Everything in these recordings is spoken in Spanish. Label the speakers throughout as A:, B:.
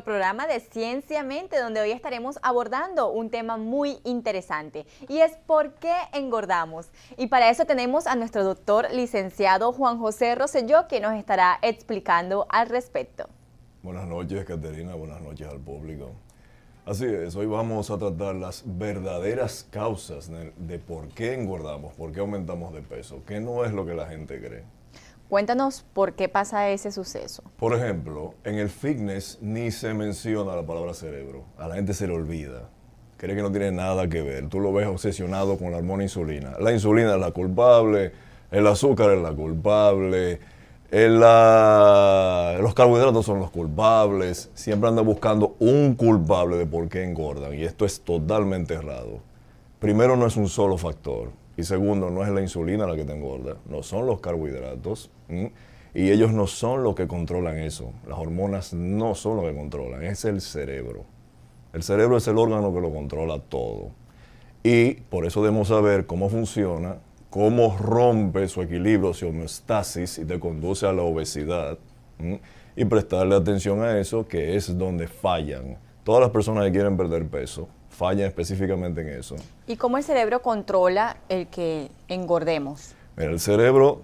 A: programa de Ciencia Mente, donde hoy estaremos abordando un tema muy interesante y es por qué engordamos. Y para eso tenemos a nuestro doctor licenciado Juan José Rosselló, que nos estará explicando al respecto.
B: Buenas noches, Caterina, buenas noches al público. Así es, hoy vamos a tratar las verdaderas causas de, por qué engordamos, por qué aumentamos de peso, que no es lo que la gente cree.
A: Cuéntanos por qué pasa ese suceso.
B: Por ejemplo, en el fitness ni se menciona la palabra cerebro. A la gente se le olvida. Cree que no tiene nada que ver. Tú lo ves obsesionado con la hormona insulina. La insulina es la culpable, el azúcar es la culpable, los carbohidratos son los culpables. Siempre anda buscando un culpable de por qué engordan. Y esto es totalmente errado. Primero, no es un solo factor y segundo, no es la insulina la que te engorda, no son los carbohidratos. Y ellos no son los que controlan eso. Las hormonas no son los que controlan, es el cerebro. El cerebro es el órgano que lo controla todo. Y por eso debemos saber cómo funciona, cómo rompe su equilibrio, su homeostasis y te conduce a la obesidad. Y prestarle atención a eso, que es donde fallan. Todas las personas que quieren perder peso falla específicamente en eso.
A: ¿Y cómo el cerebro controla el que engordemos?
B: el cerebro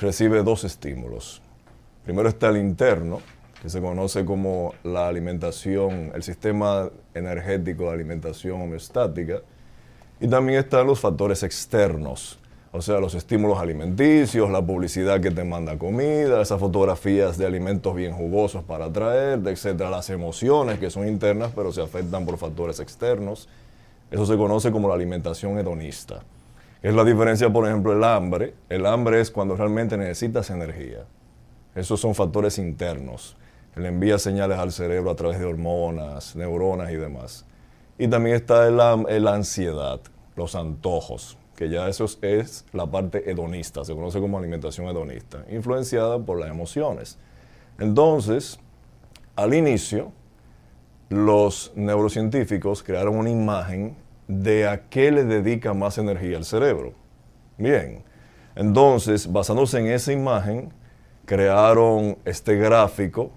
B: recibe dos estímulos. Primero está el interno, que se conoce como la alimentación, el sistema energético de alimentación homeostática, y también están los factores externos, o sea, los estímulos alimenticios, la publicidad que te manda comida, esas fotografías de alimentos bien jugosos para atraerte, etcétera, las emociones que son internas pero se afectan por factores externos. Eso se conoce como la alimentación hedonista. Es la diferencia, por ejemplo, el hambre. El hambre es cuando realmente necesitas energía. Esos son factores internos. Le envía señales al cerebro a través de hormonas, neuronas y demás. Y también está la ansiedad, los antojos, que ya eso es la parte hedonista, se conoce como alimentación hedonista, influenciada por las emociones. Entonces, al inicio, los neurocientíficos crearon una imagen de a qué le dedica más energía el cerebro. Bien, entonces, basándose en esa imagen, crearon este gráfico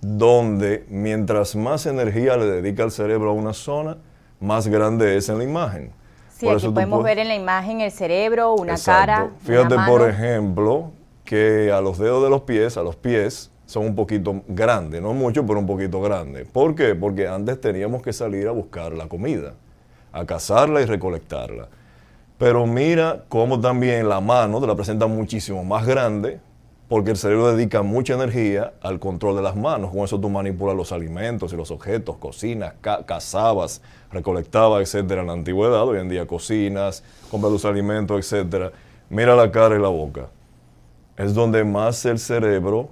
B: donde mientras más energía le dedica el cerebro a una zona, más grande es en la imagen. Sí, aquí podemos ver
A: en la imagen el cerebro, una cara. Fíjate, por
B: ejemplo, que a los dedos de los pies, a los pies, son un poquito grandes, no mucho, pero un poquito grandes. ¿Por qué? Porque antes teníamos que salir a buscar la comida, a cazarla y recolectarla. Pero mira cómo también la mano te la presenta muchísimo más grande porque el cerebro dedica mucha energía al control de las manos. Con eso tú manipulas los alimentos y los objetos, cocinas, cazabas, recolectabas, etcétera, en la antigüedad. Hoy en día cocinas, compras los alimentos, etcétera. Mira la cara y la boca. Es donde más el cerebro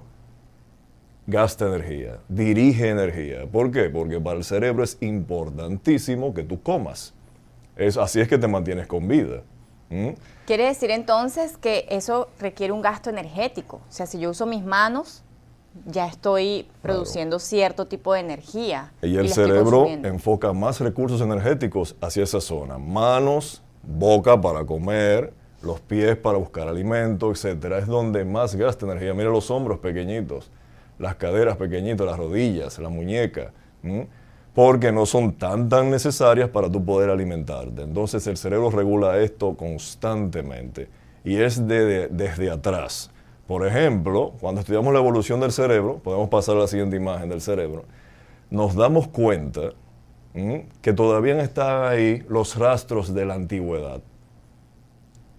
B: gasta energía, dirige energía. ¿Por qué? Porque para el cerebro es importantísimo que tú comas. así es que te mantienes con vida.
A: Quiere decir entonces que eso requiere un gasto energético. O sea, si yo uso mis manos, ya estoy produciendo cierto tipo de energía.
B: Y el cerebro enfoca más recursos energéticos hacia esa zona. Manos, boca para comer, los pies para buscar alimento, etcétera. Es donde más gasta energía. Mira los hombros pequeñitos, las caderas pequeñitas, las rodillas, la muñeca porque no son tan tan necesarias para tu poder alimentarte. Entonces el cerebro regula esto constantemente y es desde atrás. Por ejemplo, cuando estudiamos la evolución del cerebro, podemos pasar a la siguiente imagen del cerebro, nos damos cuenta que todavía están ahí los rastros de la antigüedad.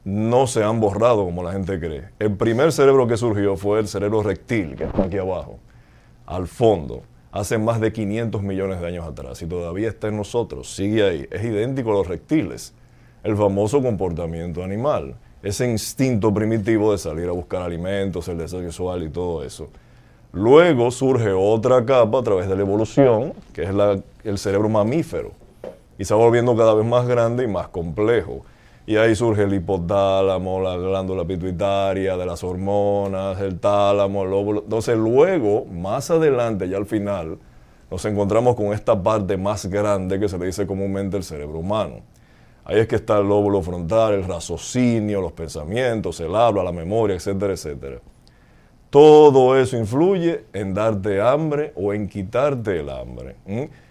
B: No se han borrado como la gente cree. El primer cerebro que surgió fue el cerebro reptil que está aquí abajo, al fondo hace más de 500 millones de años atrás y todavía está en nosotros, sigue ahí. Es idéntico a los reptiles, el famoso comportamiento animal, ese instinto primitivo de salir a buscar alimentos, el deseo sexual y todo eso. Luego surge otra capa a través de la evolución, que es el cerebro mamífero, y se volviendo cada vez más grande y más complejo. Y ahí surge el hipotálamo, la glándula pituitaria, de las hormonas, el tálamo, el lóbulo. Entonces luego, más adelante, ya al final, nos encontramos con esta parte más grande que se le dice comúnmente el cerebro humano. Ahí es que está el lóbulo frontal, el raciocinio, los pensamientos, el habla, la memoria, etcétera, etcétera. Todo eso influye en darte hambre o en quitarte el hambre.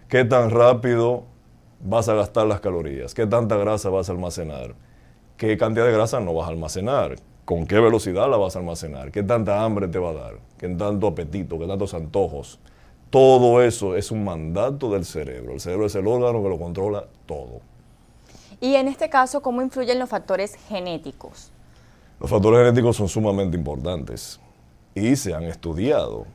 B: ¿Qué tan rápido vas a gastar las calorías? ¿Qué tanta grasa vas a almacenar? qué cantidad de grasa no vas a almacenar, con qué velocidad la vas a almacenar, qué tanta hambre te va a dar, qué tanto apetito, qué tantos antojos. Todo eso es un mandato del cerebro. El cerebro es el órgano que lo controla todo.
A: Y en este caso, ¿cómo influyen los factores genéticos?
B: Los factores genéticos son sumamente importantes y se han estudiado.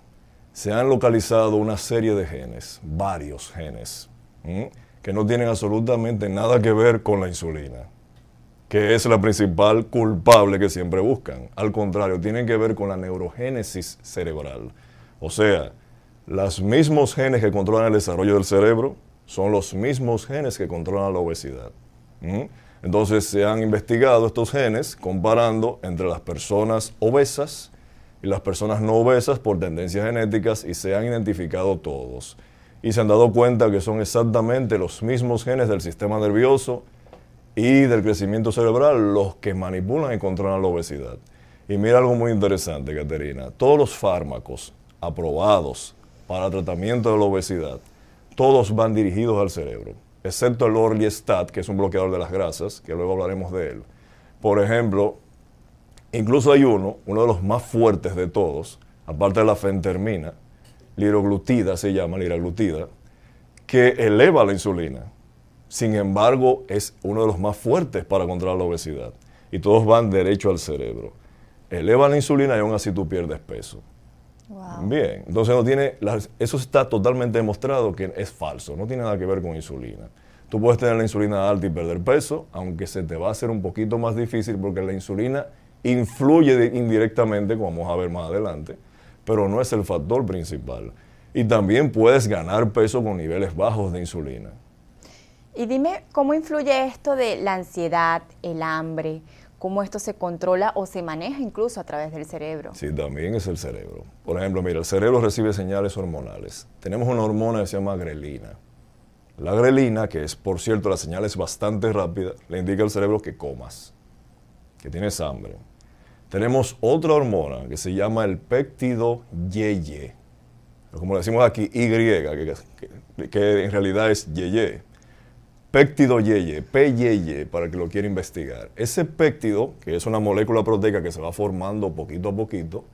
B: Se han localizado una serie de genes, varios genes, que no tienen absolutamente nada que ver con la insulina que es la principal culpable que siempre buscan. Al contrario, tienen que ver con la neurogénesis cerebral. O sea, los mismos genes que controlan el desarrollo del cerebro son los mismos genes que controlan la obesidad. Entonces se han investigado estos genes comparando entre las personas obesas y las personas no obesas por tendencias genéticas y se han identificado todos. Y se han dado cuenta que son exactamente los mismos genes del sistema nervioso y del crecimiento cerebral los que manipulan y controlan la obesidad. Y mira algo muy interesante, Caterina. Todos los fármacos aprobados para tratamiento de la obesidad, todos van dirigidos al cerebro, excepto el Orlistat, que es un bloqueador de las grasas, que luego hablaremos de él. Por ejemplo, incluso hay uno, uno de los más fuertes de todos, aparte de la fentermina, liraglutida se llama, liraglutida, que eleva la insulina sin embargo, es uno de los más fuertes para controlar la obesidad. Y todos van derecho al cerebro. Eleva la insulina y aún así tú pierdes peso. Bien, entonces no tiene, eso está totalmente demostrado que es falso, no tiene nada que ver con insulina. Tú puedes tener la insulina alta y perder peso, aunque se te va a hacer un poquito más difícil porque la insulina influye indirectamente, como vamos a ver más adelante, pero no es el factor principal. Y también puedes ganar peso con niveles bajos de insulina.
A: Y dime cómo influye esto de la ansiedad, el hambre, cómo esto se controla o se maneja incluso a través del cerebro.
B: Sí, también es el cerebro. Por ejemplo, mira, el cerebro recibe señales hormonales. Tenemos una hormona que se llama grelina. La grelina, que es, por cierto, la señal es bastante rápida, le indica al cerebro que comas, que tienes hambre. Tenemos otra hormona que se llama el péptido yeye, como decimos aquí, Y, que, en realidad es yeye Péptido yeye, PYEYE para que lo quiera investigar. Ese péptido, que es una molécula proteica que se va formando poquito a poquito,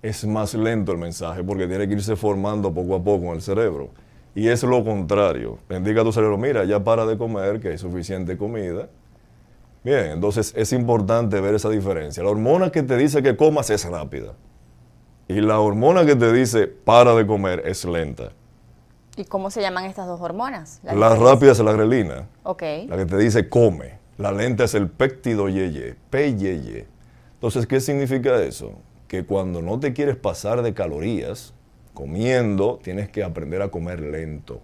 B: es más lento el mensaje porque tiene que irse formando poco a poco en el cerebro. Y es lo contrario. Bendiga a tu cerebro, mira, ya para de comer, que hay suficiente comida. Bien, entonces es importante ver esa diferencia. La hormona que te dice que comas es rápida. Y la hormona que te dice para de comer es lenta.
A: ¿Y cómo se llaman estas dos hormonas? La, rápida
B: es la grelina. Ok. La que te dice come. La lenta es el péptido yeye, peyeye. Entonces, ¿qué significa eso? Que cuando no te quieres pasar de calorías, comiendo, tienes que aprender a comer lento.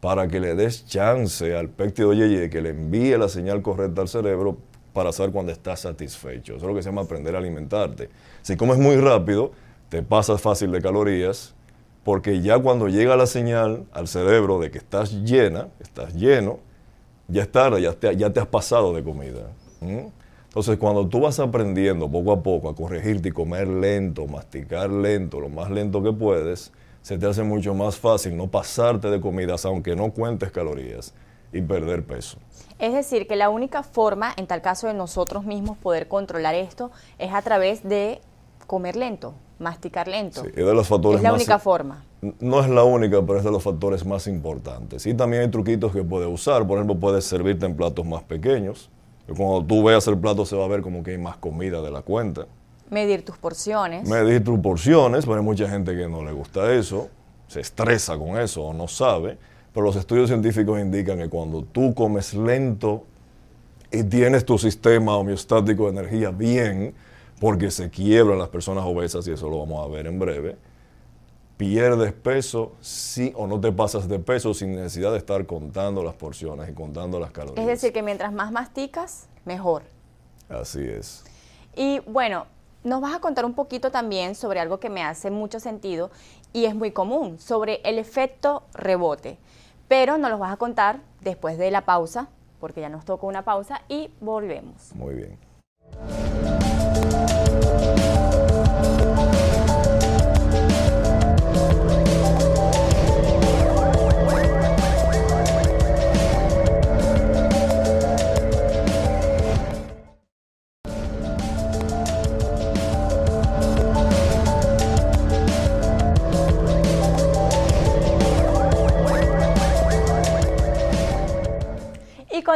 B: Para que le des chance al péptido yeye que le envíe la señal correcta al cerebro para saber cuando estás satisfecho. Eso es lo que se llama aprender a alimentarte. Si comes muy rápido, te pasas fácil de calorías, porque ya cuando llega la señal al cerebro de que estás llena, estás lleno, ya es tarde, ya te, has pasado de comida. Entonces, cuando tú vas aprendiendo poco a poco a corregirte y comer lento, masticar lento, lo más lento que puedes, se te hace mucho más fácil no pasarte de comidas, aunque no cuentes calorías, y perder peso.
A: Es decir, que la única forma, en tal caso de nosotros mismos, poder controlar esto es a través de comer lento masticar lento. es de
B: los factores la única forma. No es la única, pero es de los factores más importantes. Y también hay truquitos que puedes usar. Por ejemplo, puedes servirte en platos más pequeños. Cuando tú veas el plato se va a ver como que hay más comida de la cuenta.
A: Medir tus porciones.
B: Medir tus porciones, pero hay mucha gente que no le gusta eso, se estresa con eso o no sabe. Pero los estudios científicos indican que cuando tú comes lento y tienes tu sistema homeostático de energía bien, porque se quiebran las personas obesas, y eso lo vamos a ver en breve. Pierdes peso o no te pasas de peso sin necesidad de estar contando las porciones y contando las calorías. Es
A: decir, que mientras más masticas, mejor.
B: Así es.
A: Y bueno, nos vas a contar un poquito también sobre algo que me hace mucho sentido y es muy común, sobre el efecto rebote. Pero nos lo vas a contar después de la pausa, porque ya nos tocó una pausa y volvemos. Muy bien.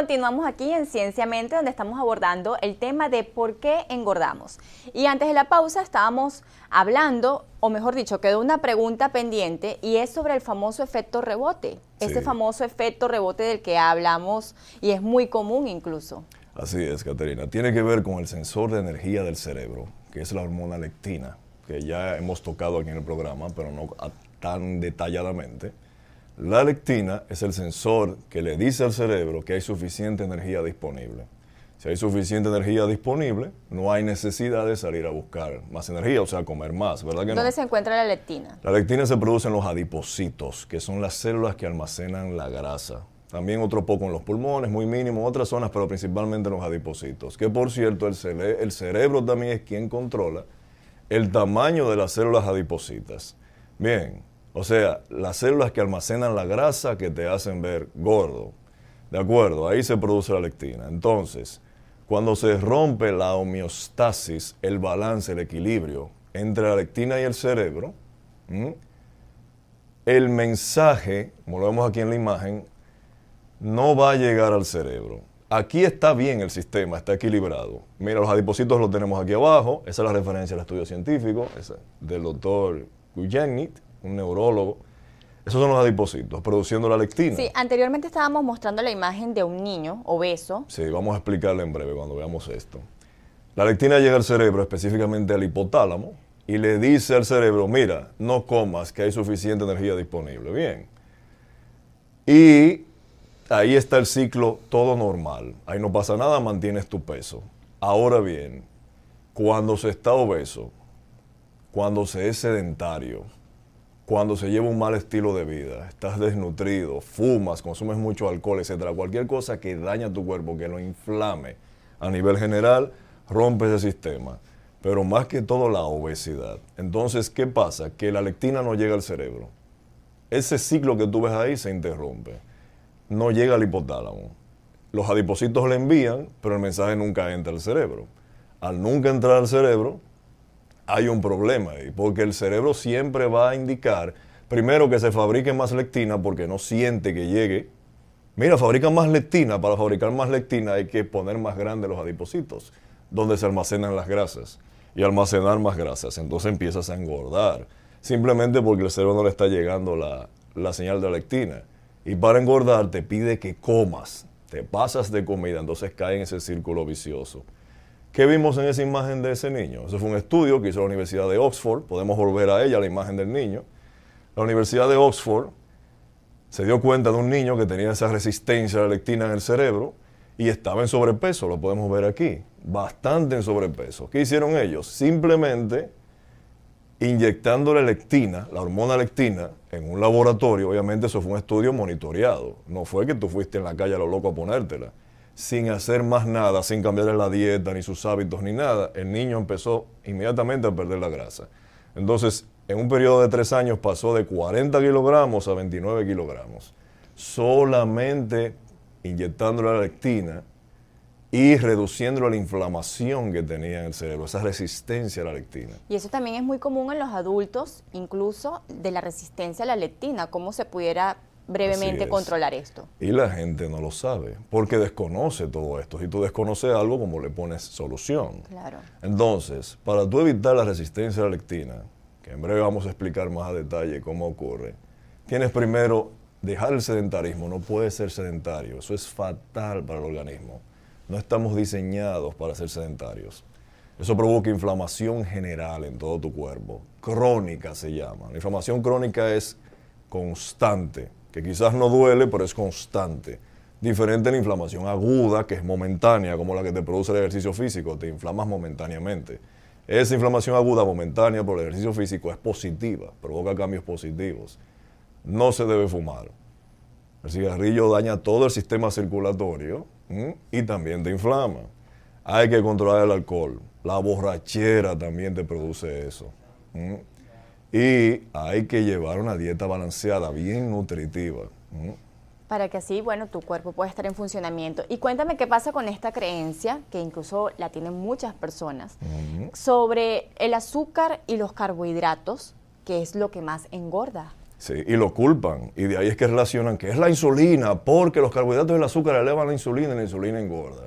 A: Continuamos aquí en Cienciamente, donde estamos abordando el tema de por qué engordamos. Y antes de la pausa estábamos hablando, o mejor dicho, quedó una pregunta pendiente y es sobre el famoso efecto rebote. Ese famoso efecto rebote del que hablamos y es muy común incluso.
B: Así es, Caterina. Tiene que ver con el sensor de energía del cerebro, que es la hormona lectina, que ya hemos tocado aquí en el programa, pero no tan detalladamente. La lectina es el sensor que le dice al cerebro que hay suficiente energía disponible. Si hay suficiente energía disponible, no hay necesidad de salir a buscar más energía, o sea, comer más, ¿verdad que ¿Dónde
A: se encuentra la lectina?
B: La lectina se produce en los adipocitos, que son las células que almacenan la grasa. También otro poco en los pulmones, muy mínimo, en otras zonas, pero principalmente en los adipocitos. Que por cierto, el, cerebro también es quien controla el tamaño de las células adipocitas. Bien, o sea, las células que almacenan la grasa que te hacen ver gordo. ¿De acuerdo? Ahí se produce la lectina. Entonces, cuando se rompe la homeostasis, el balance, el equilibrio entre la lectina y el cerebro, el mensaje, como lo vemos aquí en la imagen, no va a llegar al cerebro. Aquí está bien el sistema, está equilibrado. Mira, los adipocitos los tenemos aquí abajo. Esa es la referencia al estudio científico, del doctor Gujanit un neurólogo. Esos son los adipositos produciendo la lectina. Sí,
A: anteriormente estábamos mostrando la imagen de un niño obeso.
B: Sí, vamos a explicarle en breve cuando veamos esto. La lectina llega al cerebro, específicamente al hipotálamo, y le dice al cerebro, mira, no comas, que hay suficiente energía disponible. Bien. Y ahí está el ciclo todo normal. Ahí no pasa nada, mantienes tu peso. Ahora bien, cuando se está obeso, cuando se es sedentario, cuando se lleva un mal estilo de vida, estás desnutrido, fumas, consumes mucho alcohol, etcétera, cualquier cosa que daña tu cuerpo, que lo inflame a nivel general, rompe ese sistema. Pero más que todo la obesidad. Entonces, ¿qué pasa? Que la lectina no llega al cerebro. Ese ciclo que tú ves ahí se interrumpe. No llega al hipotálamo. Los adipocitos le envían, pero el mensaje nunca entra al cerebro. Al nunca entrar al cerebro, hay un problema porque el cerebro siempre va a indicar, primero, que se fabrique más lectina porque no siente que llegue. Mira, fabrica más lectina, para fabricar más lectina hay que poner más grandes los adipocitos, donde se almacenan las grasas, y almacenar más grasas, entonces empiezas a engordar, simplemente porque el cerebro no le está llegando la, la señal de lectina. Y para engordar te pide que comas, te pasas de comida, entonces cae en ese círculo vicioso. ¿Qué vimos en esa imagen de ese niño? Eso fue un estudio que hizo la Universidad de Oxford. Podemos volver a ella, la imagen del niño. La Universidad de Oxford se dio cuenta de un niño que tenía esa resistencia a la lectina en el cerebro y estaba en sobrepeso, lo podemos ver aquí, bastante en sobrepeso. ¿Qué hicieron ellos? Simplemente inyectando la lectina, la hormona lectina, en un laboratorio. Obviamente eso fue un estudio monitoreado. No fue que tú fuiste en la calle a lo loco a ponértela sin hacer más nada, sin cambiarle la dieta, ni sus hábitos, ni nada, el niño empezó inmediatamente a perder la grasa. Entonces, en un periodo de tres años pasó de 40 kilogramos a 29 kilogramos. Solamente inyectándole la lectina y reduciendo la inflamación que tenía en el cerebro, esa resistencia a la lectina.
A: Y eso también es muy común en los adultos, incluso de la resistencia a la lectina, cómo se pudiera brevemente controlar esto.
B: Y la gente no lo sabe, porque desconoce todo esto. Si tú desconoces algo, como le pones solución. Claro. Entonces, para tú evitar la resistencia a la lectina, que en breve vamos a explicar más a detalle cómo ocurre, tienes primero dejar el sedentarismo. No puedes ser sedentario. Eso es fatal para el organismo. No estamos diseñados para ser sedentarios. Eso provoca inflamación general en todo tu cuerpo. Crónica se llama. La inflamación crónica es constante que quizás no duele, pero es constante. Diferente a la inflamación aguda, que es momentánea, como la que te produce el ejercicio físico, te inflamas momentáneamente. Esa inflamación aguda momentánea por el ejercicio físico es positiva, provoca cambios positivos. No se debe fumar. El cigarrillo daña todo el sistema circulatorio y también te inflama. Hay que controlar el alcohol. La borrachera también te produce eso. Y hay que llevar una dieta balanceada, bien nutritiva.
A: Para que así, bueno, tu cuerpo pueda estar en funcionamiento. Y cuéntame qué pasa con esta creencia, que incluso la tienen muchas personas, sobre el azúcar y los carbohidratos, que es lo que más engorda.
B: Sí, y lo culpan. Y de ahí es que relacionan que es la insulina, porque los carbohidratos y el azúcar elevan la insulina y la insulina engorda.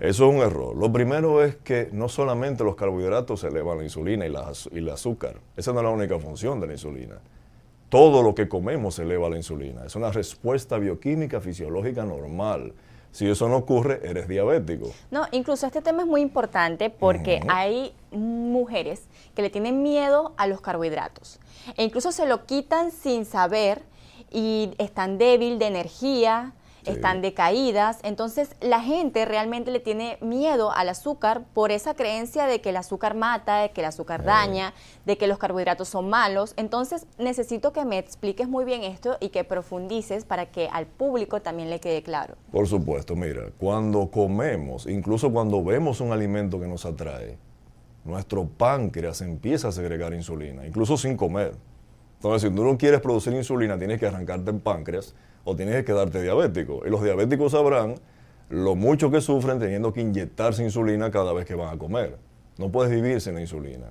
B: Eso es un error. Lo primero es que no solamente los carbohidratos elevan la insulina y, y el azúcar. Esa no es la única función de la insulina. Todo lo que comemos eleva la insulina. Es una respuesta bioquímica fisiológica normal. Si eso no ocurre, eres diabético.
A: No, incluso este tema es muy importante porque hay mujeres que le tienen miedo a los carbohidratos. E incluso se lo quitan sin saber y están débil de energía, están decaídas. Entonces la gente realmente le tiene miedo al azúcar por esa creencia de que el azúcar mata, de que el azúcar daña, de que los carbohidratos son malos. Entonces necesito que me expliques muy bien esto y que profundices para que al público también le quede claro.
B: Por supuesto, mira, cuando comemos, incluso cuando vemos un alimento que nos atrae, nuestro páncreas empieza a segregar insulina, incluso sin comer. Entonces, si tú no quieres producir insulina, tienes que arrancarte el páncreas o tienes que quedarte diabético. Y los diabéticos sabrán lo mucho que sufren teniendo que inyectarse insulina cada vez que van a comer. No puedes vivir sin la insulina.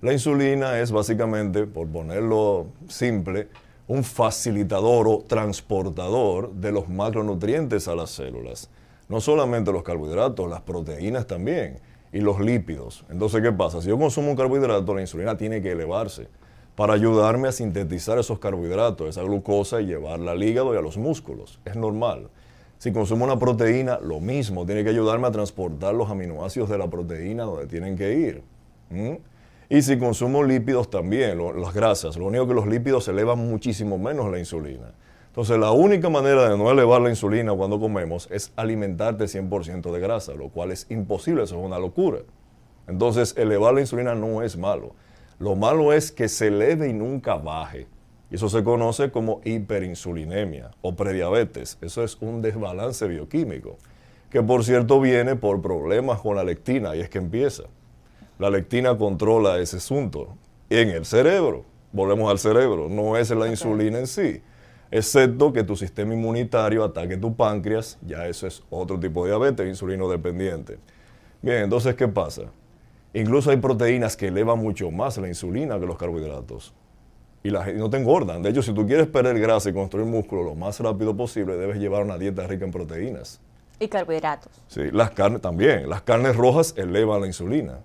B: La insulina es básicamente, por ponerlo simple, un facilitador o transportador de los macronutrientes a las células. No solamente los carbohidratos, las proteínas también y los lípidos. Entonces, ¿qué pasa? Si yo consumo un carbohidrato, la insulina tiene que elevarse para ayudarme a sintetizar esos carbohidratos, esa glucosa y llevarla al hígado y a los músculos. Es normal. Si consumo una proteína, lo mismo, tiene que ayudarme a transportar los aminoácidos de la proteína donde tienen que ir. Y si consumo lípidos también, las grasas, lo único que los lípidos elevan muchísimo menos la insulina. Entonces la única manera de no elevar la insulina cuando comemos es alimentarte 100% de grasa, lo cual es imposible, eso es una locura. Entonces elevar la insulina no es malo. Lo malo es que se leve y nunca baje. Eso se conoce como hiperinsulinemia o prediabetes. Eso es un desbalance bioquímico, que por cierto viene por problemas con la lectina, y es que empieza. La lectina controla ese asunto en el cerebro. Volvemos al cerebro, no es la insulina en sí, excepto que tu sistema inmunitario ataque tu páncreas, ya eso es otro tipo de diabetes insulino dependiente. Bien, entonces, ¿qué pasa? Incluso hay proteínas que elevan mucho más la insulina que los carbohidratos. Y no te engordan. De hecho, si tú quieres perder grasa y construir músculo lo más rápido posible, debes llevar una dieta rica en proteínas.
A: Y carbohidratos.
B: Sí, las carnes también. Las carnes rojas elevan la insulina.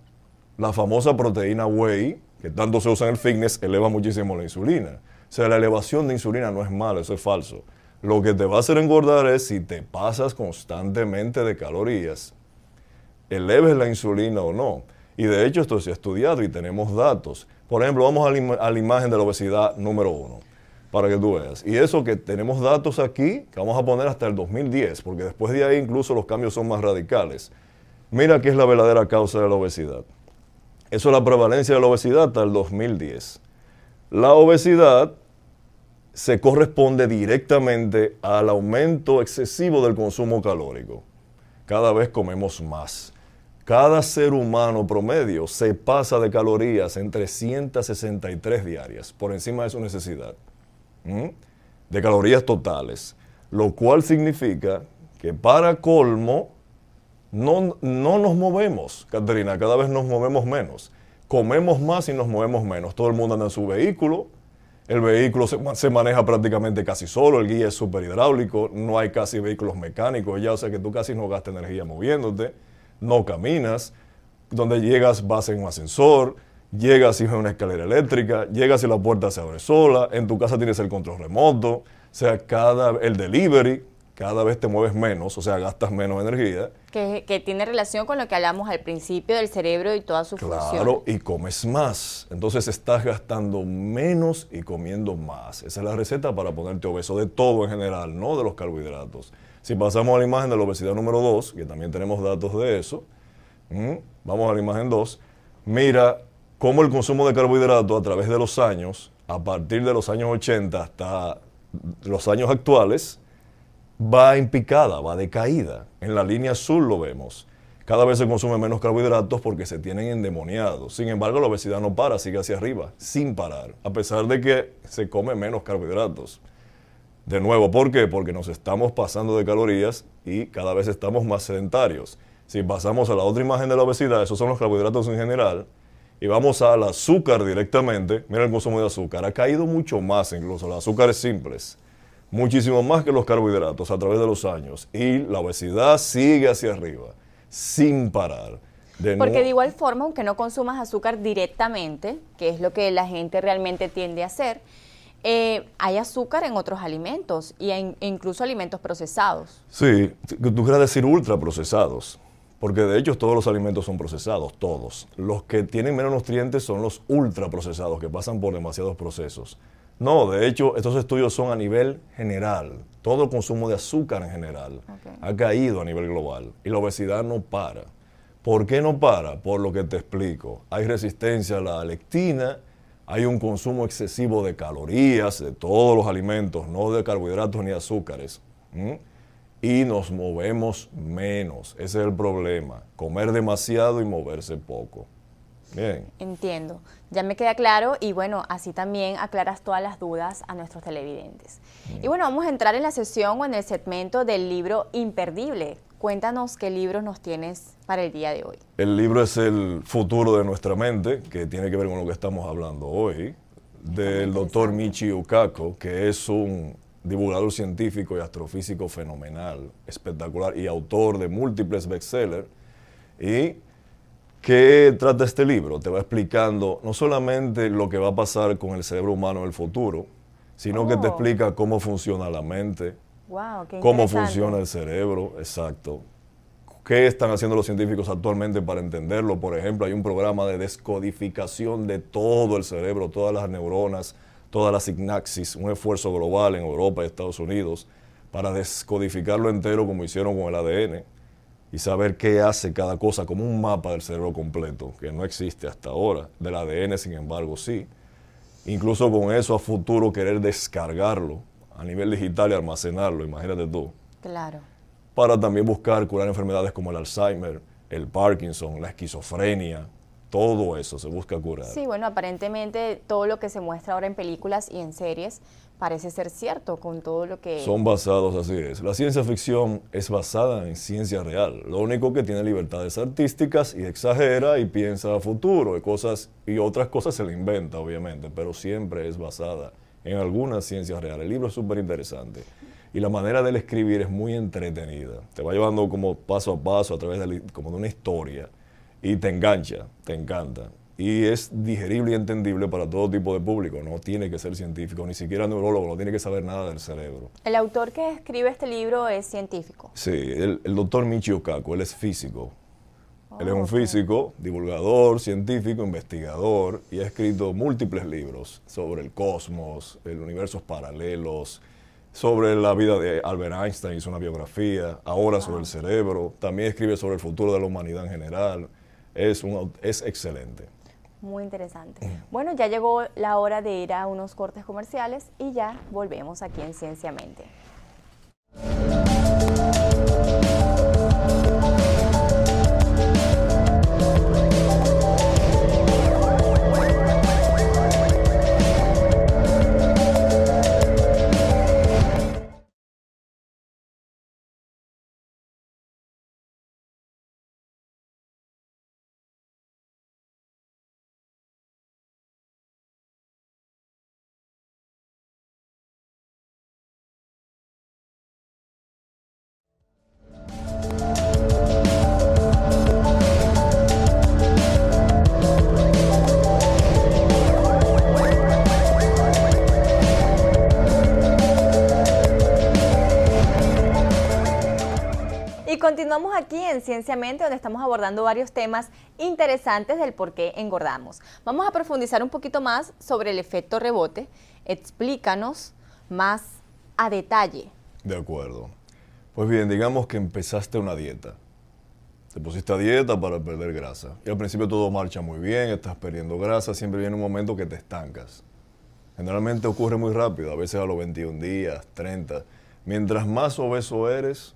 B: La famosa proteína whey, que tanto se usa en el fitness, eleva muchísimo la insulina. O sea, la elevación de insulina no es mala, eso es falso. Lo que te va a hacer engordar es si te pasas constantemente de calorías, eleves la insulina o no. Y de hecho esto se ha estudiado y tenemos datos. Por ejemplo, vamos a la, imagen de la obesidad número uno, para que tú veas. Y eso que tenemos datos aquí, que vamos a poner hasta el 2010, porque después de ahí incluso los cambios son más radicales. Mira qué es la verdadera causa de la obesidad. Eso es la prevalencia de la obesidad hasta el 2010. La obesidad se corresponde directamente al aumento excesivo del consumo calórico. Cada vez comemos más. Cada ser humano promedio se pasa de calorías en 363 diarias, por encima de su necesidad, de calorías totales, lo cual significa que para colmo no, no nos movemos, Caterina, cada vez nos movemos menos. Comemos más y nos movemos menos. Todo el mundo anda en su vehículo, el vehículo se, maneja prácticamente casi solo, el guía es super hidráulico, no hay casi vehículos mecánicos ya, o sea que tú casi no gastas energía moviéndote no caminas, donde llegas vas en un ascensor, llegas y en una escalera eléctrica, llegas y la puerta se abre sola, en tu casa tienes el control remoto, o sea, cada, el delivery, cada vez te mueves menos, o sea, gastas menos energía.
A: Que, tiene relación con lo que hablamos al principio del cerebro y toda su función. Claro,
B: y comes más. Entonces estás gastando menos y comiendo más. Esa es la receta para ponerte obeso de todo en general, no de los carbohidratos. Si pasamos a la imagen de la obesidad número 2, que también tenemos datos de eso, vamos a la imagen 2, mira cómo el consumo de carbohidratos a través de los años, a partir de los años 80 hasta los años actuales, va en picada, va de caída. En la línea azul lo vemos. Cada vez se consume menos carbohidratos porque se tienen endemoniados. Sin embargo, la obesidad no para, sigue hacia arriba, sin parar, a pesar de que se come menos carbohidratos. De nuevo, ¿por qué? Porque nos estamos pasando de calorías y cada vez estamos más sedentarios. Si pasamos a la otra imagen de la obesidad, esos son los carbohidratos en general, y vamos al azúcar directamente, mira el consumo de azúcar, ha caído mucho más incluso, los azúcares simples, muchísimo más que los carbohidratos a través de los años, y la obesidad sigue hacia arriba, sin parar. Porque de
A: igual forma, aunque no consumas azúcar directamente, que es lo que la gente realmente tiende a hacer, eh, hay azúcar en otros alimentos y e incluso alimentos procesados.
B: Sí, tú quieres decir ultraprocesados, porque de hecho todos los alimentos son procesados, todos. Los que tienen menos nutrientes son los ultraprocesados, que pasan por demasiados procesos. No, de hecho, estos estudios son a nivel general. Todo el consumo de azúcar en general ha caído a nivel global y la obesidad no para. ¿Por qué no para? Por lo que te explico. Hay resistencia a la lectina hay un consumo excesivo de calorías, de todos los alimentos, no de carbohidratos ni azúcares. Y nos movemos menos. Ese es el problema. Comer demasiado y moverse poco. Bien.
A: Entiendo. Ya me queda claro y bueno, así también aclaras todas las dudas a nuestros televidentes. Y bueno, vamos a entrar en la sesión o en el segmento del libro imperdible, Cuéntanos qué libro nos tienes para el día de hoy.
B: El libro es El futuro de nuestra mente, que tiene que ver con lo que estamos hablando hoy, del doctor Michi Ukako, que es un divulgador científico y astrofísico fenomenal, espectacular y autor de múltiples bestsellers. ¿Y qué trata este libro? Te va explicando no solamente lo que va a pasar con el cerebro humano en el futuro, sino que te oh. explica cómo funciona la mente, cómo funciona el cerebro, exacto. ¿Qué están haciendo los científicos actualmente para entenderlo? Por ejemplo, hay un programa de descodificación de todo el cerebro, todas las neuronas, todas las sinapsis, un esfuerzo global en Europa y Estados Unidos para descodificarlo entero como hicieron con el ADN y saber qué hace cada cosa, como un mapa del cerebro completo, que no existe hasta ahora. Del ADN, sin embargo, sí. Incluso con eso a futuro querer descargarlo a nivel digital y almacenarlo, imagínate tú. Claro. Para también buscar curar enfermedades como el Alzheimer, el Parkinson, la esquizofrenia, todo eso se busca curar. Sí,
A: bueno, aparentemente todo lo que se muestra ahora en películas y en series parece ser cierto con todo lo que... Son
B: basados, así es. La ciencia ficción es basada en ciencia real. Lo único que tiene libertades artísticas y exagera y piensa a futuro y cosas y otras cosas se le inventa, obviamente, pero siempre es basada en algunas ciencias reales. El libro es súper interesante. Y la manera de escribir es muy entretenida. Te va llevando como paso a paso a través de, como de una historia y te engancha, te encanta. Y es digerible y entendible para todo tipo de público. No tiene que ser científico, ni siquiera neurólogo, no tiene que saber nada del cerebro.
A: El autor que escribe este libro es científico.
B: Sí, el, el doctor Michio Kaku, él es físico. Él es un ah, físico, divulgador, científico, investigador y ha escrito múltiples libros sobre el cosmos, el universo paralelos, sobre la vida de Albert Einstein, hizo una biografía, ahora sobre el cerebro, también escribe sobre el futuro de la humanidad en general. Es, es excelente.
A: Muy interesante. Bueno, ya llegó la hora de ir a unos cortes comerciales y ya volvemos aquí en Cienciamente. Continuamos aquí en Cienciamente, donde estamos abordando varios temas interesantes del por qué engordamos. Vamos a profundizar un poquito más sobre el efecto rebote. Explícanos más a detalle.
B: De acuerdo. Pues bien, digamos que empezaste una dieta. Te pusiste a dieta para perder grasa. Y al principio todo marcha muy bien, estás perdiendo grasa, siempre viene un momento que te estancas. Generalmente ocurre muy rápido, a veces a los 21 días, 30. Mientras más obeso eres,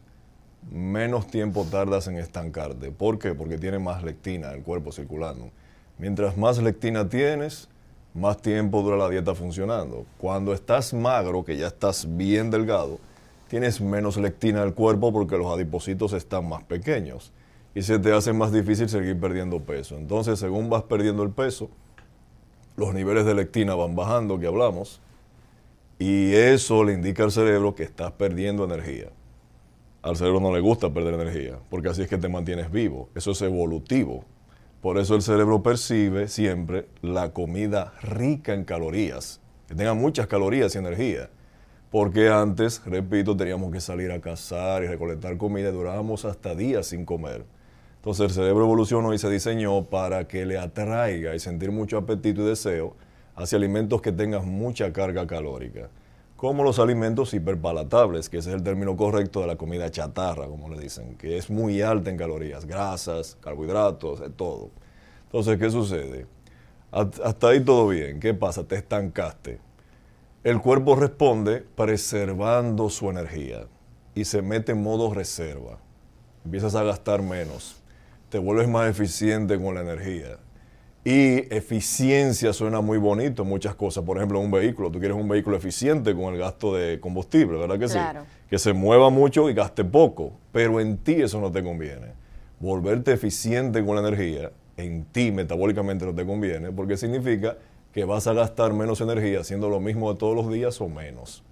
B: menos tiempo tardas en estancarte. ¿Por qué? Porque tiene más lectina el cuerpo circulando. Mientras más lectina tienes, más tiempo dura la dieta funcionando. Cuando estás magro, que ya estás bien delgado, tienes menos lectina el cuerpo porque los adipositos están más pequeños y se te hace más difícil seguir perdiendo peso. Entonces, según vas perdiendo el peso, los niveles de lectina van bajando, que hablamos, y eso le indica al cerebro que estás perdiendo energía al cerebro no le gusta perder energía, porque así es que te mantienes vivo. Eso es evolutivo. Por eso el cerebro percibe siempre la comida rica en calorías, que tenga muchas calorías y energía. Porque antes, repito, teníamos que salir a cazar y recolectar comida y durábamos hasta días sin comer. Entonces el cerebro evolucionó y se diseñó para que le atraiga y sentir mucho apetito y deseo hacia alimentos que tengan mucha carga calórica como los alimentos hiperpalatables, que ese es el término correcto de la comida chatarra, como le dicen, que es muy alta en calorías, grasas, carbohidratos, de todo. Entonces, ¿qué sucede? Hasta ahí todo bien. ¿Qué pasa? Te estancaste. El cuerpo responde preservando su energía y se mete en modo reserva. Empiezas a gastar menos, te vuelves más eficiente con la energía y eficiencia suena muy bonito, muchas cosas. Por ejemplo, un vehículo, tú quieres un vehículo eficiente con el gasto de combustible, ¿verdad que sí? Que se mueva mucho y gaste poco, pero en ti eso no te conviene. Volverte eficiente con la energía, en ti metabólicamente no te conviene, porque significa que vas a gastar menos energía haciendo lo mismo de todos los días o menos.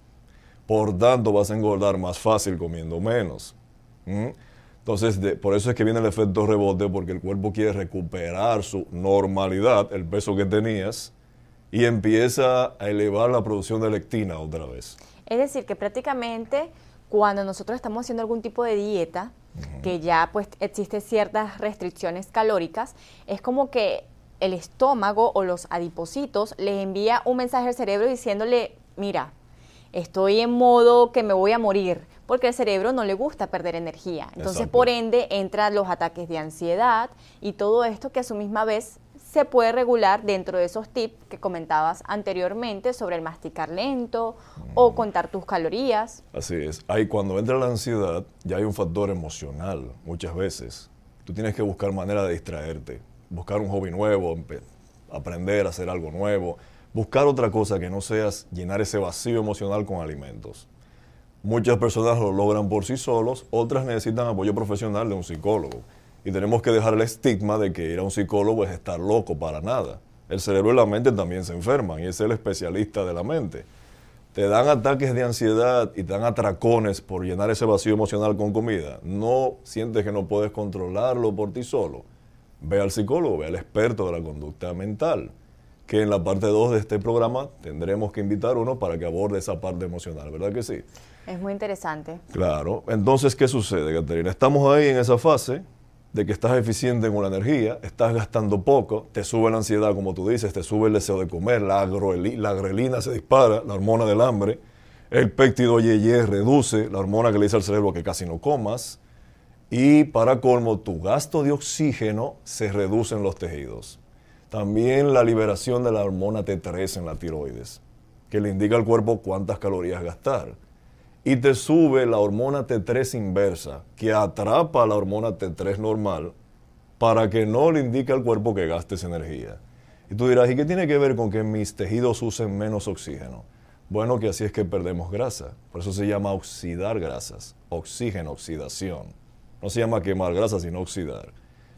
B: Por tanto, vas a engordar más fácil comiendo menos. Entonces, por eso es que viene el efecto rebote, porque el cuerpo quiere recuperar su normalidad, el peso que tenías, y empieza a elevar la producción de lectina otra vez.
A: Es decir, que prácticamente cuando nosotros estamos haciendo algún tipo de dieta, que ya pues existen ciertas restricciones calóricas, es como que el estómago o los adipocitos les envía un mensaje al cerebro diciéndole, mira, estoy en modo que me voy a morir, porque el cerebro no le gusta perder energía. Entonces, por ende, entran los ataques de ansiedad y todo esto que a su misma vez se puede regular dentro de esos tips que comentabas anteriormente sobre el masticar lento o mm. contar tus calorías.
B: Así es. Ahí cuando entra la ansiedad, ya hay un factor emocional muchas veces. Tú tienes que buscar manera de distraerte, buscar un hobby nuevo, aprender a hacer algo nuevo, buscar otra cosa que no seas llenar ese vacío emocional con alimentos. Muchas personas lo logran por sí solos, otras necesitan apoyo profesional de un psicólogo. Y tenemos que dejar el estigma de que ir a un psicólogo es estar loco para nada. El cerebro y la mente también se enferman y es el especialista de la mente. Te dan ataques de ansiedad y te dan atracones por llenar ese vacío emocional con comida. No sientes que no puedes controlarlo por ti solo. Ve al psicólogo, ve al experto de la conducta mental que en la parte 2 de este programa tendremos que invitar uno para que aborde esa parte emocional, ¿verdad que sí?
A: Es muy interesante.
B: Claro. Entonces, ¿qué sucede, Caterina? Estamos ahí en esa fase de que estás eficiente en la energía, estás gastando poco, te sube la ansiedad, como tú dices, te sube el deseo de comer, la, la grelina se dispara, la hormona del hambre, el péptido YY reduce, la hormona que le dice al cerebro que casi no comas, y para colmo, tu gasto de oxígeno se reduce en los tejidos. También la liberación de la hormona T3 en la tiroides, que le indica al cuerpo cuántas calorías gastar y te sube la hormona T3 inversa, que atrapa la hormona T3 normal para que no le indique al cuerpo que gastes energía. Y tú dirás, ¿y qué tiene que ver con que mis tejidos usen menos oxígeno? Bueno, que así es que perdemos grasa. Por eso se llama oxidar grasas, oxígeno, oxidación. No se llama quemar grasa, sino oxidar.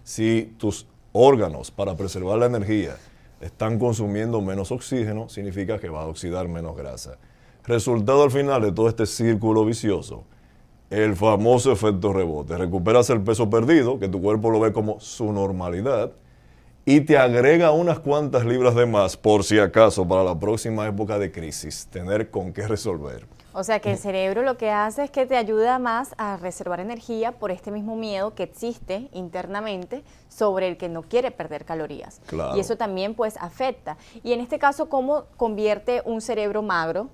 B: Si tus órganos, para preservar la energía, están consumiendo menos oxígeno, significa que va a oxidar menos grasa. Resultado al final de todo este círculo vicioso, el famoso efecto rebote. Recuperas el peso perdido, que tu cuerpo lo ve como su normalidad, y te agrega unas cuantas libras de más por si acaso para la próxima época de crisis, tener con qué resolver.
A: O sea que el cerebro lo que hace es que te ayuda más a reservar energía por este mismo miedo que existe internamente sobre el que no quiere perder calorías. Y eso también pues afecta. Y en este caso, ¿cómo convierte un cerebro magro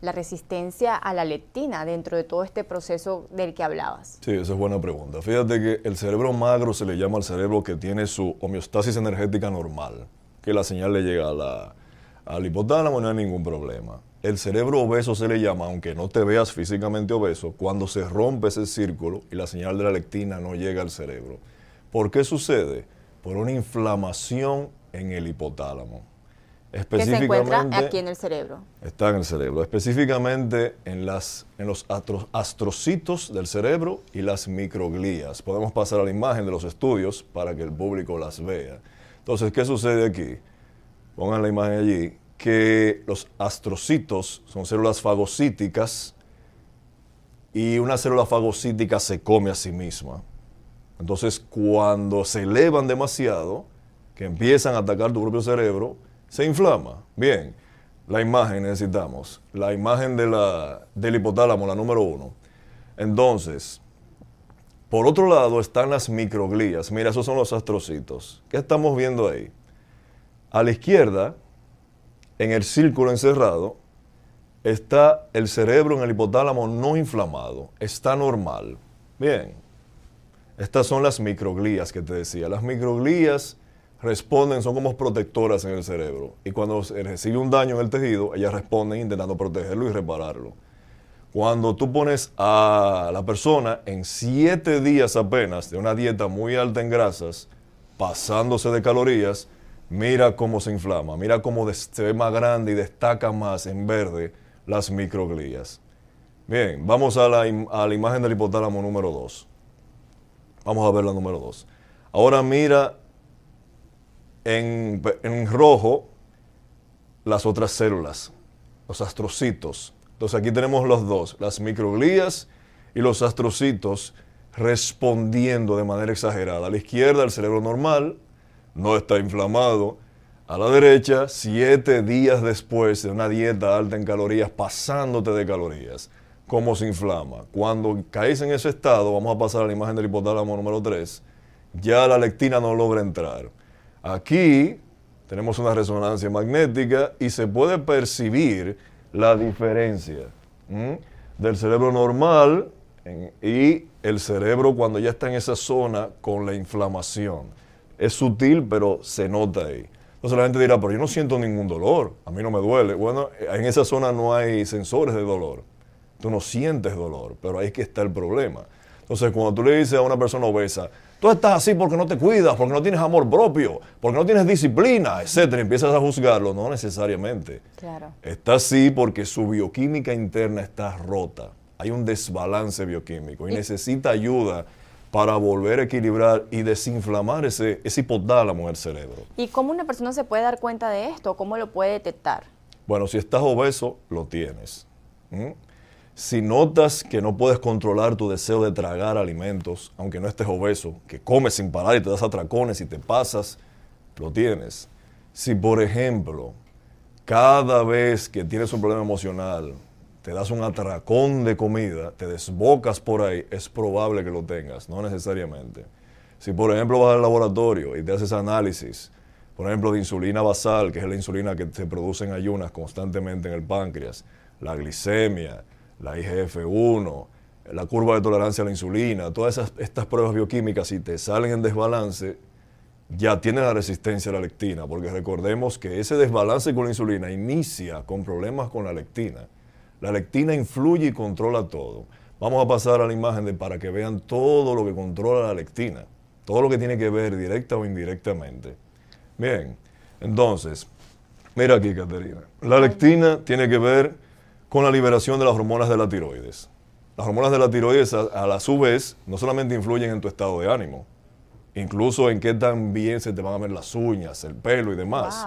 A: la resistencia a la lectina dentro de todo este proceso del que hablabas?
B: Sí, esa es buena pregunta. Fíjate que el cerebro magro se le llama al cerebro que tiene su homeostasis energética normal, que la señal le llega al hipotálamo, no hay ningún problema. El cerebro obeso se le llama, aunque no te veas físicamente obeso, cuando se rompe ese círculo y la señal de la lectina no llega al cerebro. ¿Por qué sucede? Por una inflamación en el hipotálamo encuentra aquí en el cerebro. Está en el cerebro, específicamente en, las, en los astrocitos del cerebro y las microglías. Podemos pasar a la imagen de los estudios para que el público las vea. Entonces, ¿qué sucede aquí? Pongan la imagen allí, que los astrocitos son células fagocíticas y una célula fagocítica se come a sí misma. Entonces, cuando se elevan demasiado, que empiezan a atacar tu propio cerebro, se inflama. Bien, la imagen necesitamos, la imagen de la, del hipotálamo, la número uno. Entonces, por otro lado están las microglías. Mira, esos son los astrocitos. ¿Qué estamos viendo ahí? A la izquierda, en el círculo encerrado, está el cerebro en el hipotálamo no inflamado. Está normal. Bien. Estas son las microglías que te decía. Las microglías responden, son como protectoras en el cerebro. Y cuando recibe un daño en el tejido, ellas responden intentando protegerlo y repararlo. Cuando tú pones a la persona en siete días apenas de una dieta muy alta en grasas, pasándose de calorías, mira cómo se inflama, mira cómo se ve más grande y destaca más en verde las microglías. Bien, vamos a la, a la imagen del hipotálamo número 2. Vamos a ver la número 2. Ahora mira en, rojo las otras células, los astrocitos. Entonces aquí tenemos los dos, las microglías y los astrocitos respondiendo de manera exagerada. A la izquierda el cerebro normal, no está inflamado. A la derecha, siete días después de una dieta alta en calorías, pasándote de calorías, cómo se inflama. Cuando caes en ese estado, vamos a pasar a la imagen del hipotálamo número 3, ya la lectina no logra entrar. Aquí tenemos una resonancia magnética y se puede percibir la diferencia del cerebro normal y el cerebro cuando ya está en esa zona con la inflamación. Es sutil, pero se nota ahí. Entonces la gente dirá, pero yo no siento ningún dolor, a mí no me duele. Bueno, en esa zona no hay sensores de dolor. Tú no sientes dolor, pero ahí es que está el problema. Entonces cuando tú le dices a una persona obesa, Tú estás así porque no te cuidas, porque no tienes amor propio, porque no tienes disciplina, etcétera. empiezas a juzgarlo, no necesariamente. Claro. Está así porque su bioquímica interna está rota. Hay un desbalance bioquímico y, necesita ayuda para volver a equilibrar y desinflamar ese, ese hipotálamo del cerebro.
A: ¿Y cómo una persona se puede dar cuenta de esto? ¿Cómo lo puede detectar?
B: Bueno, si estás obeso, lo tienes. Si notas que no puedes controlar tu deseo de tragar alimentos, aunque no estés obeso, que comes sin parar y te das atracones y te pasas, lo tienes. Si, por ejemplo, cada vez que tienes un problema emocional, te das un atracón de comida, te desbocas por ahí, es probable que lo tengas, no necesariamente. Si por ejemplo vas al laboratorio y te haces análisis, por ejemplo de insulina basal, que es la insulina que se produce en ayunas constantemente en el páncreas, la glicemia, la IGF-1, la curva de tolerancia a la insulina, todas estas pruebas bioquímicas, si te salen en desbalance, ya tienes la resistencia a la lectina, porque recordemos que ese desbalance con la insulina inicia con problemas con la lectina. La lectina influye y controla todo. Vamos a pasar a la imagen de, para que vean todo lo que controla la lectina, todo lo que tiene que ver directa o indirectamente. Bien, entonces, mira aquí, Caterina. La lectina tiene que ver con la liberación de las hormonas de la tiroides. Las hormonas de la tiroides a, la su vez no solamente influyen en tu estado de ánimo, incluso en qué tan bien se te van a ver las uñas, el pelo y demás,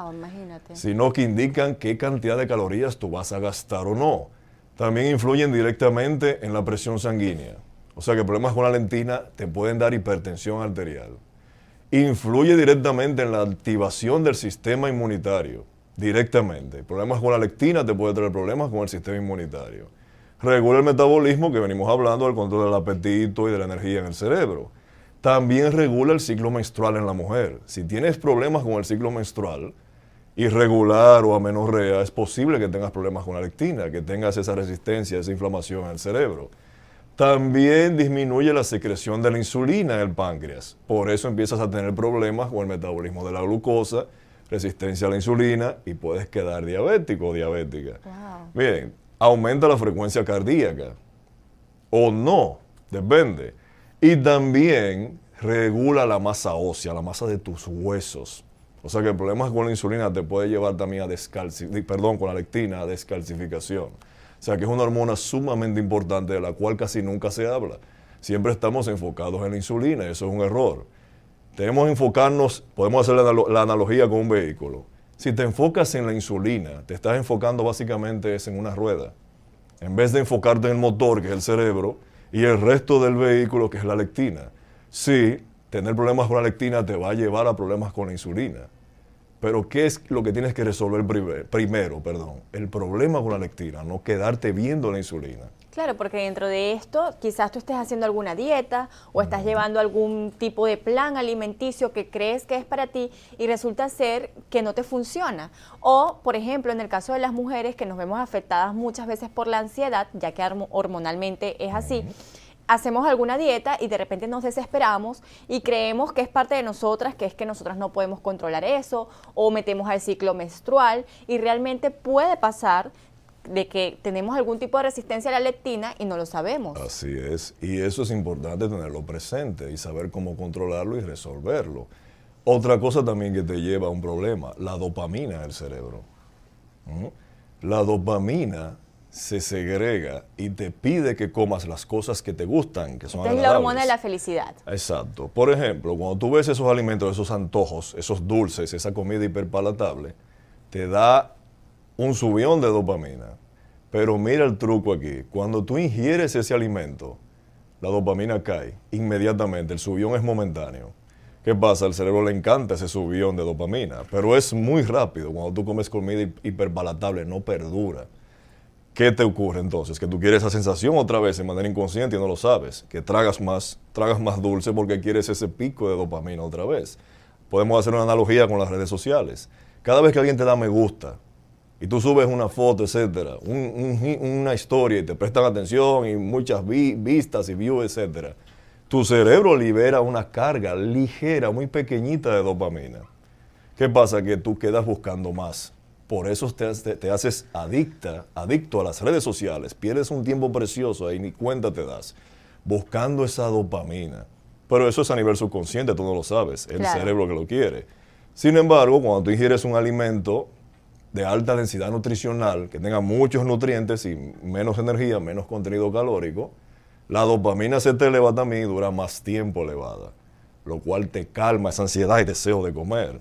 B: sino que indican qué cantidad de calorías tú vas a gastar o no. También influyen directamente en la presión sanguínea. O sea que problemas con la lentina te pueden dar hipertensión arterial. Influye directamente en la activación del sistema inmunitario directamente. Problemas con la lectina te puede traer problemas con el sistema inmunitario. Regula el metabolismo, que venimos hablando del control del apetito y de la energía en el cerebro. También regula el ciclo menstrual en la mujer. Si tienes problemas con el ciclo menstrual, irregular o amenorrea, es posible que tengas problemas con la lectina, que tengas esa resistencia, esa inflamación en el cerebro. También disminuye la secreción de la insulina en el páncreas. Por eso empiezas a tener problemas con el metabolismo de la glucosa, resistencia a la insulina y puedes quedar diabético o diabética. Miren, aumenta la frecuencia cardíaca o no, depende. Y también regula la masa ósea, la masa de tus huesos. O sea que el problema con la insulina te puede llevar también a descalcificación, perdón, con la lectina a descalcificación. O sea que es una hormona sumamente importante de la cual casi nunca se habla. Siempre estamos enfocados en la insulina y eso es un error. Tenemos que enfocarnos, podemos hacer la, analogía con un vehículo. Si te enfocas en la insulina, te estás enfocando básicamente en una rueda. En vez de enfocarte en el motor, que es el cerebro, y el resto del vehículo, que es la lectina. Sí, tener problemas con la lectina te va a llevar a problemas con la insulina. Pero ¿qué es lo que tienes que resolver primero? Perdón, el problema con la lectina, no quedarte viendo la insulina.
A: Claro, porque dentro de esto quizás tú estés haciendo alguna dieta o estás llevando algún tipo de plan alimenticio que crees que es para ti y resulta ser que no te funciona. O, por ejemplo, en el caso de las mujeres que nos vemos afectadas muchas veces por la ansiedad, ya que hormonalmente es así hacemos alguna dieta y de repente nos desesperamos y creemos que es parte de nosotras, que es que nosotras no podemos controlar eso, o metemos al ciclo menstrual y realmente puede pasar de que tenemos algún tipo de resistencia a la leptina y no lo sabemos.
B: Así es, y eso es importante tenerlo presente y saber cómo controlarlo y resolverlo. Otra cosa también que te lleva a un problema, la dopamina del cerebro. ¿Mm? La dopamina se segrega y te pide que comas las cosas que te gustan, que son es la hormona de la felicidad. Exacto. Por ejemplo, cuando tú ves esos alimentos, esos antojos, esos dulces, esa comida hiperpalatable, te da un subión de dopamina. Pero mira el truco aquí. Cuando tú ingieres ese alimento, la dopamina cae inmediatamente. El subión es momentáneo. ¿Qué pasa? Al cerebro le encanta ese subión de dopamina, pero es muy rápido. Cuando tú comes comida hiperpalatable, no perdura. ¿Qué te ocurre entonces? Que tú quieres esa sensación otra vez en manera inconsciente y no lo sabes. Que tragas más, tragas más dulce porque quieres ese pico de dopamina otra vez. Podemos hacer una analogía con las redes sociales. Cada vez que alguien te da me gusta y tú subes una foto, etcétera, una historia y te prestan atención y muchas vistas y views, etcétera, tu cerebro libera una carga ligera, muy pequeñita de dopamina. ¿Qué pasa? Que tú quedas buscando más por eso te, haces adicta, adicto a las redes sociales, pierdes un tiempo precioso ahí, ni cuenta te das, buscando esa dopamina. Pero eso es a nivel subconsciente, tú no lo sabes, el cerebro que lo quiere. Sin embargo, cuando tú ingieres un alimento de alta densidad nutricional, que tenga muchos nutrientes y menos energía, menos contenido calórico, la dopamina se te eleva también y dura más tiempo elevada, lo cual te calma esa ansiedad y deseo de comer.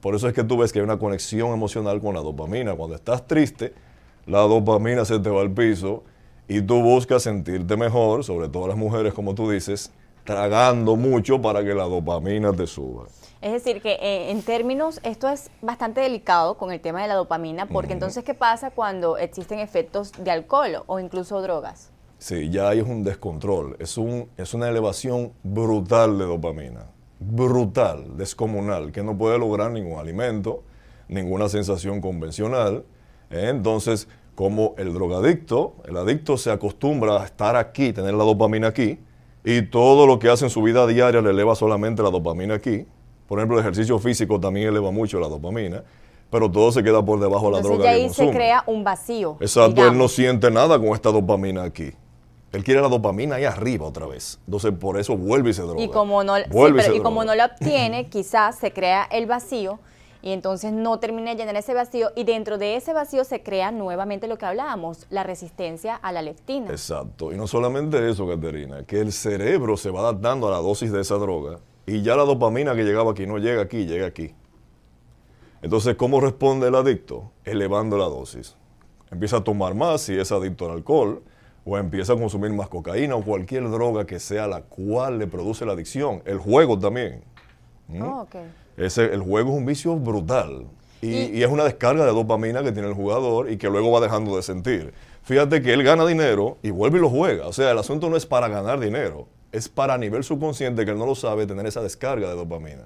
B: Por eso es que tú ves que hay una conexión emocional con la dopamina. Cuando estás triste, la dopamina se te va al piso y tú buscas sentirte mejor, sobre todo las mujeres, como tú dices, tragando mucho para que la dopamina te suba.
A: Es decir, que eh, en términos, esto es bastante delicado con el tema de la dopamina, porque entonces, ¿qué pasa cuando existen efectos de alcohol o incluso drogas?
B: Sí, ya hay un descontrol, es, un, es una elevación brutal de dopamina brutal, descomunal, que no puede lograr ningún alimento, ninguna sensación convencional. Eh, entonces, como el drogadicto, el adicto se acostumbra a estar aquí, tener la dopamina aquí, y todo lo que hace en su vida diaria le eleva solamente la dopamina aquí. Por ejemplo, el ejercicio físico también eleva mucho la dopamina, pero todo se queda por debajo de la Entonces, droga. Y ahí se
A: crea un vacío. Exacto, él no
B: siente nada con esta dopamina aquí. Él quiere la dopamina ahí arriba otra vez. Entonces, por eso vuelve y se droga. Y
A: como no, y como no la obtiene, quizás se crea el vacío y entonces no termina de llenar ese vacío y dentro de ese vacío se crea nuevamente lo que hablábamos, la resistencia a la leptina.
B: Exacto. Y no solamente eso, Caterina, que el cerebro se va adaptando a la dosis de esa droga y ya la dopamina que llegaba aquí no llega aquí, llega aquí. Entonces, ¿cómo responde el adicto? Elevando la dosis. Empieza a tomar más si es adicto al alcohol o empieza a consumir más cocaína o cualquier droga que sea la cual le produce la adicción. El juego también. ¿Mm? Oh, el juego es un vicio brutal. Y, y, es una descarga de dopamina que tiene el jugador y que luego va dejando de sentir. Fíjate que él gana dinero y vuelve y lo juega. O sea, el asunto no es para ganar dinero, es para a nivel subconsciente que él no lo sabe tener esa descarga de dopamina.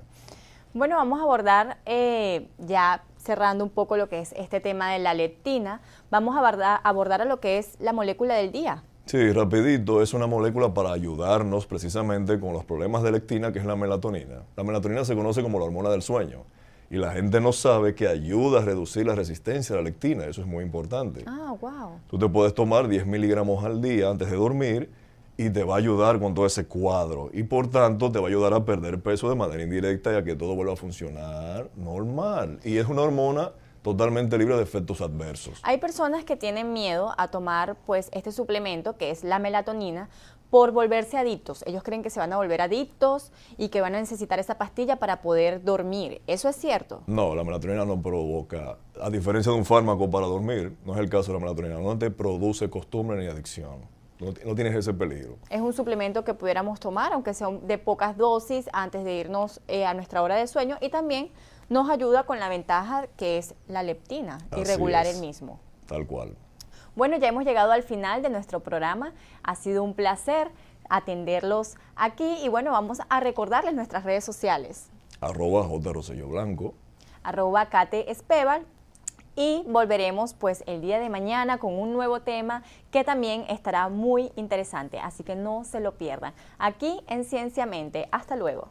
A: Bueno, vamos a abordar eh, ya cerrando un poco lo que es este tema de la lectina. vamos a abordar, a lo que es la molécula del día.
B: Sí, rapidito, es una molécula para ayudarnos precisamente con los problemas de lectina, que es la melatonina. La melatonina se conoce como la hormona del sueño y la gente no sabe que ayuda a reducir la resistencia a la lectina, eso es muy importante. Ah, wow. Tú te puedes tomar 10 miligramos al día antes de dormir y te va a ayudar con todo ese cuadro. Y por tanto, te va a ayudar a perder peso de manera indirecta y a que todo vuelva a funcionar normal. Y es una hormona totalmente libre de efectos adversos.
A: Hay personas que tienen miedo a tomar pues este suplemento que es la melatonina por volverse adictos. Ellos creen que se van a volver adictos y que van a necesitar esa pastilla para poder dormir. ¿Eso es cierto?
B: No, la melatonina no provoca, a diferencia de un fármaco para dormir, no es el caso de la melatonina, no te produce costumbre ni adicción. No, tienes ese peligro.
A: Es un suplemento que pudiéramos tomar, aunque sea de pocas dosis, antes de irnos eh, a nuestra hora de sueño y también nos ayuda con la ventaja que es la leptina y regular el
B: mismo. Tal cual.
A: Bueno, ya hemos llegado al final de nuestro programa. Ha sido un placer atenderlos aquí y bueno, vamos a recordarles nuestras redes sociales.
B: Arroba J. Blanco.
A: Arroba y volveremos pues el día de mañana con un nuevo tema que también estará muy interesante, así que no se lo pierdan. Aquí en Cienciamente, hasta luego.